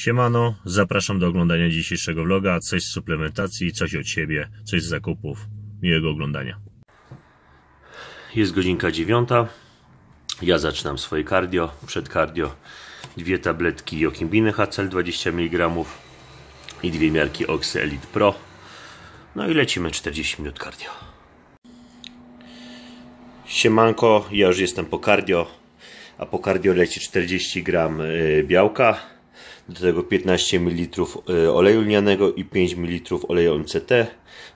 Siemano, zapraszam do oglądania dzisiejszego vloga. Coś z suplementacji, coś od siebie, coś z zakupów. Miłego oglądania. Jest godzinka dziewiąta. Ja zaczynam swoje cardio. Przed cardio dwie tabletki Jokimbiny HCL 20 mg i dwie miarki Oxy Elite Pro. No i lecimy 40 minut cardio. Siemanko, ja już jestem po cardio, a po cardio leci 40 gram y, białka do tego 15 ml e, oleju lnianego i 5 ml oleju MCT,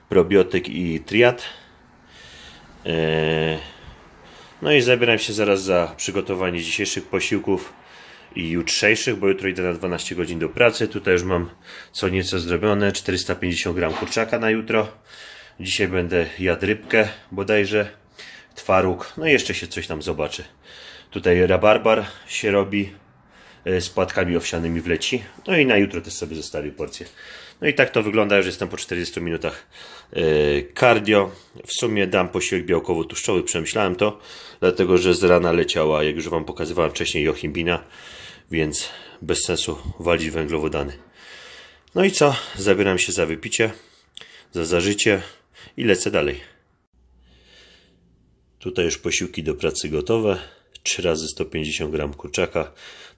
probiotyk i triat. E, no i zabieram się zaraz za przygotowanie dzisiejszych posiłków i jutrzejszych, bo jutro idę na 12 godzin do pracy. Tutaj już mam co nieco zrobione, 450 gram kurczaka na jutro. Dzisiaj będę jadł rybkę bodajże, twaróg, no i jeszcze się coś tam zobaczy. Tutaj rabarbar się robi, E, z płatkami owsianymi wleci. No i na jutro też sobie zostawię porcję. No i tak to wygląda, że jestem po 40 minutach e, cardio. W sumie dam posiłek białkowo-tłuszczowy, przemyślałem to, dlatego że z rana leciała, jak już Wam pokazywałem wcześniej, Jochimbina, więc bez sensu walić węglowodany. No i co? Zabieram się za wypicie, za zażycie i lecę dalej. Tutaj już posiłki do pracy gotowe. 3 razy 150 gram kurczaka,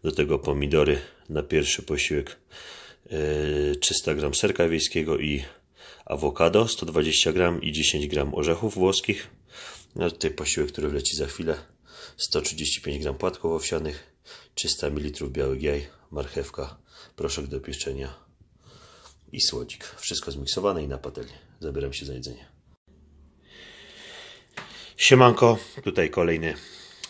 do tego pomidory na pierwszy posiłek 300 e, gram serka wiejskiego i awokado 120 gram i 10 gram orzechów włoskich. No tutaj posiłek, który wleci za chwilę 135 gram płatków owsianych, 300 ml białych jaj, marchewka, proszek do pieczenia i słodzik. Wszystko zmiksowane i na patelnię. Zabieram się za jedzenie. Siemanko, tutaj kolejny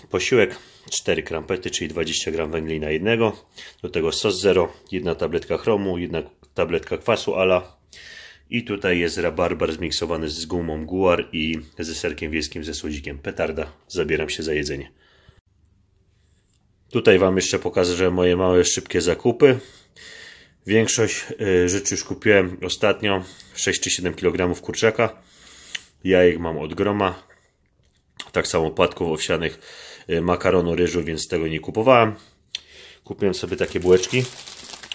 Posiłek 4 krampety, czyli 20 gram węgli na jednego. Do tego sos 0, jedna tabletka chromu, jedna tabletka kwasu ala. I tutaj jest rabarbar zmiksowany z gumą guar i ze serkiem wiejskim ze słodzikiem petarda. Zabieram się za jedzenie. Tutaj Wam jeszcze pokażę moje małe, szybkie zakupy. Większość y, rzeczy już kupiłem ostatnio, 6 czy 7 kg kurczaka. Ja ich mam od groma, tak samo płatków owsianych, y, makaronu, ryżu, więc tego nie kupowałem. Kupiłem sobie takie bułeczki,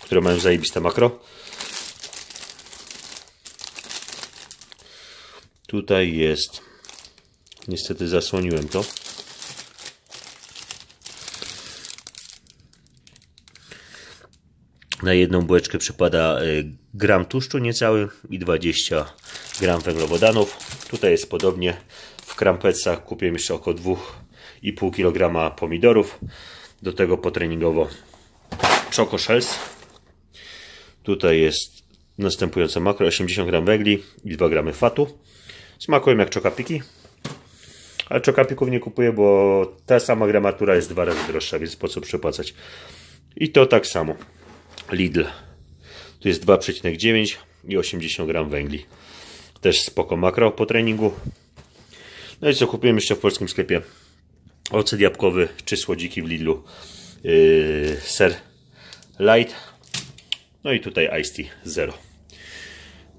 które mają zajebiste makro. Tutaj jest. Niestety zasłoniłem to. Na jedną bułeczkę przypada y, gram tłuszczu niecały i 20 gram węglowodanów. Tutaj jest podobnie w krampecach kupiłem jeszcze około 2,5 kg pomidorów. Do tego potreningowo Choco Shells. Tutaj jest następujące makro 80 g węgli i 2 g fatu. Smakują jak czokapiki. Ale czokapików nie kupuję, bo ta sama gramatura jest dwa razy droższa, więc po co przepłacać. I to tak samo. Lidl. Tu jest 2,9 i 80 g węgli. Też spoko makro po treningu. No i co kupiłem jeszcze w polskim sklepie? Ocet jabłkowy czy słodziki w Lidlu. Yy, ser light. No i tutaj Ice Tea Zero.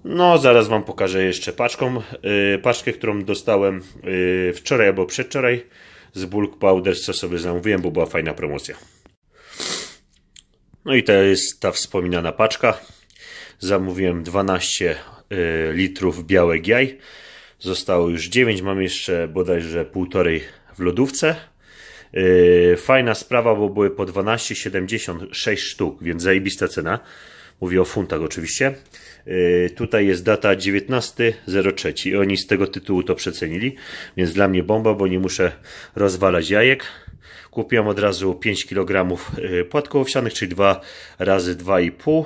No, zaraz Wam pokażę jeszcze paczką. Yy, paczkę, którą dostałem yy, wczoraj albo przedwczoraj z Bulk Powder, co sobie zamówiłem, bo była fajna promocja. No i to jest ta wspominana paczka. Zamówiłem 12 yy, litrów białek jaj. Zostało już 9, mam jeszcze bodajże półtorej w lodówce. Y, fajna sprawa, bo były po 12,76 sztuk, więc zajebista cena. Mówię o funtach oczywiście. Y, tutaj jest data 19.03 i oni z tego tytułu to przecenili, więc dla mnie bomba, bo nie muszę rozwalać jajek. Kupiłem od razu 5 kg y, płatków owsianych, czyli 2 razy 2,5.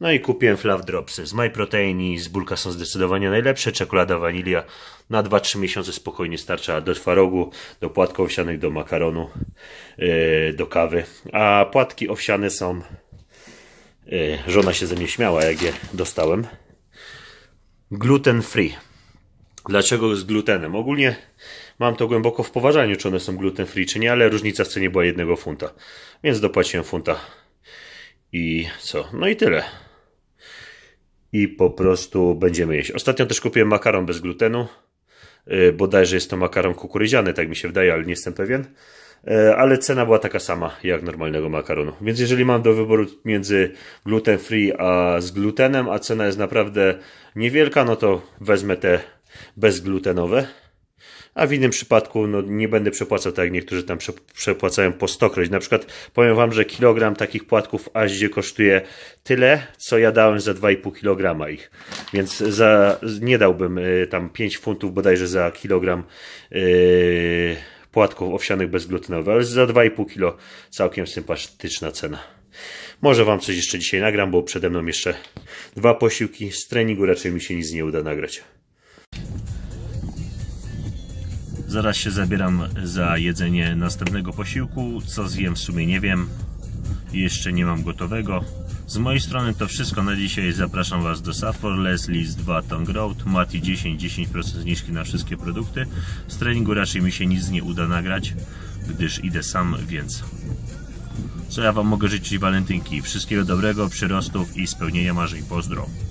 No i kupiłem Flav Dropsy z MyProtein i z Bulka są zdecydowanie najlepsze. Czekolada, wanilia na 2-3 miesiące spokojnie starcza do twarogu, do płatków owsianych, do makaronu, y, do kawy. A płatki owsiane są Y, żona się ze mnie śmiała, jak je dostałem. Gluten free. Dlaczego z glutenem? Ogólnie mam to głęboko w poważaniu, czy one są gluten free, czy nie, ale różnica w cenie była jednego funta. Więc dopłaciłem funta. I co? No i tyle. I po prostu będziemy jeść. Ostatnio też kupiłem makaron bez glutenu. Y, bodajże jest to makaron kukurydziany, tak mi się wydaje, ale nie jestem pewien. E, ale cena była taka sama jak normalnego makaronu. Więc jeżeli mam do wyboru między gluten free a z glutenem, a cena jest naprawdę niewielka, no to wezmę te bezglutenowe. A w innym przypadku no, nie będę przepłacał tak jak niektórzy tam przepłacają po stokroć. Na przykład powiem Wam, że kilogram takich płatków w Azji kosztuje tyle, co ja dałem za 2,5 kg ich. Więc za, nie dałbym y, tam 5 funtów bodajże za kilogram. Y, płatków owsianych bezglutenowych, ale za 2,5 kilo całkiem sympatyczna cena. Może Wam coś jeszcze dzisiaj nagram, bo przede mną jeszcze dwa posiłki. Z treningu raczej mi się nic nie uda nagrać. Zaraz się zabieram za jedzenie następnego posiłku. Co zjem w sumie nie wiem jeszcze nie mam gotowego. Z mojej strony to wszystko na dzisiaj. Zapraszam Was do Safor, Leslie's 2 Tong Road, Mati 10, 10% zniżki na wszystkie produkty. Z treningu raczej mi się nic nie uda nagrać, gdyż idę sam, więc co ja Wam mogę życzyć walentynki. Wszystkiego dobrego, przyrostów i spełnienia marzeń. Pozdro!